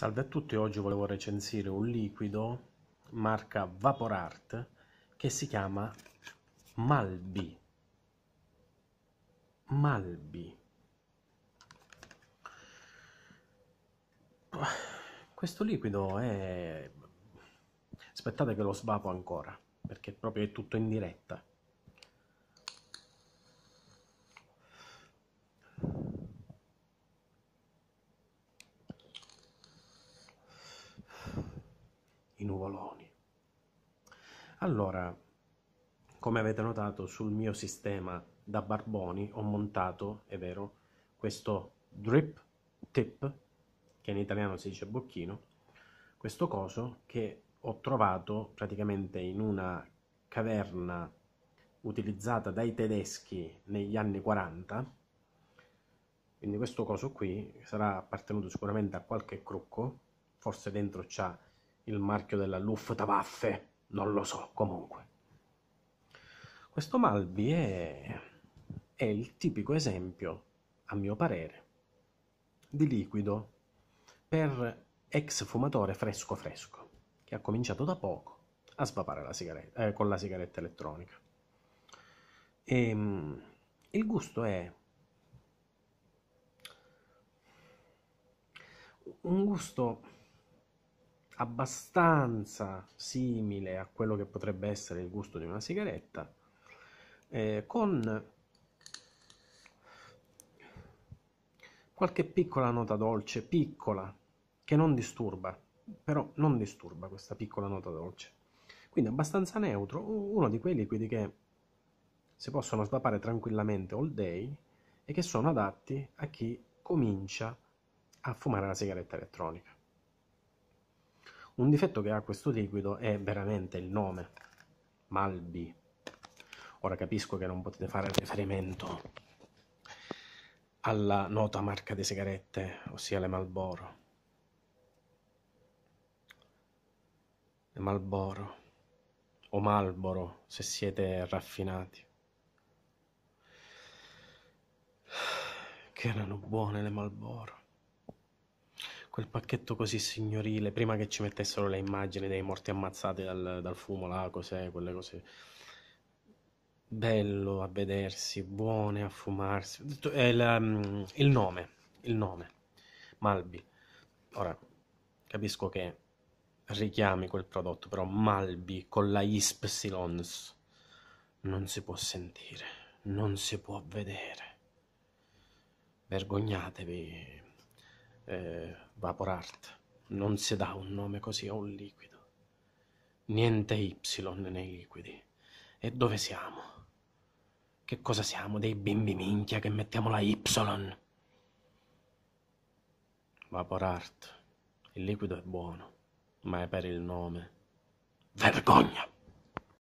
Salve a tutti, oggi volevo recensire un liquido marca Vaporart che si chiama Malbi. Malbi. Questo liquido è... aspettate che lo svapo ancora, perché proprio è tutto in diretta. i nuvoloni. Allora, come avete notato sul mio sistema da barboni ho montato, è vero, questo drip tip, che in italiano si dice bocchino, questo coso che ho trovato praticamente in una caverna utilizzata dai tedeschi negli anni 40, quindi questo coso qui sarà appartenuto sicuramente a qualche crocco, forse dentro c'ha il marchio della Luftwaffe, non lo so, comunque. Questo Malbi è, è il tipico esempio, a mio parere, di liquido per ex fumatore fresco fresco, che ha cominciato da poco a svapare la sigaretta, eh, con la sigaretta elettronica. E, ehm, il gusto è un gusto abbastanza simile a quello che potrebbe essere il gusto di una sigaretta, eh, con qualche piccola nota dolce, piccola, che non disturba, però non disturba questa piccola nota dolce. Quindi abbastanza neutro, uno di quei liquidi che si possono svapare tranquillamente all day e che sono adatti a chi comincia a fumare la sigaretta elettronica. Un difetto che ha questo liquido è veramente il nome, Malbi. Ora capisco che non potete fare riferimento alla nota marca di sigarette, ossia le Malboro. Le Malboro o Malboro se siete raffinati. Che erano buone le Malboro quel pacchetto così signorile, prima che ci mettessero le immagini dei morti ammazzati dal, dal fumo là, cos'è, quelle cose. Bello a vedersi, buone a fumarsi. Il, mm, il nome, il nome, Malbi. Ora, capisco che richiami quel prodotto, però Malbi con la Yspsilons non si può sentire, non si può vedere. Vergognatevi eh, Art. Non si dà un nome così a un liquido. Niente Y nei liquidi. E dove siamo? Che cosa siamo? Dei bimbi minchia che mettiamo la Y? Vapor Art. Il liquido è buono, ma è per il nome. Vergogna!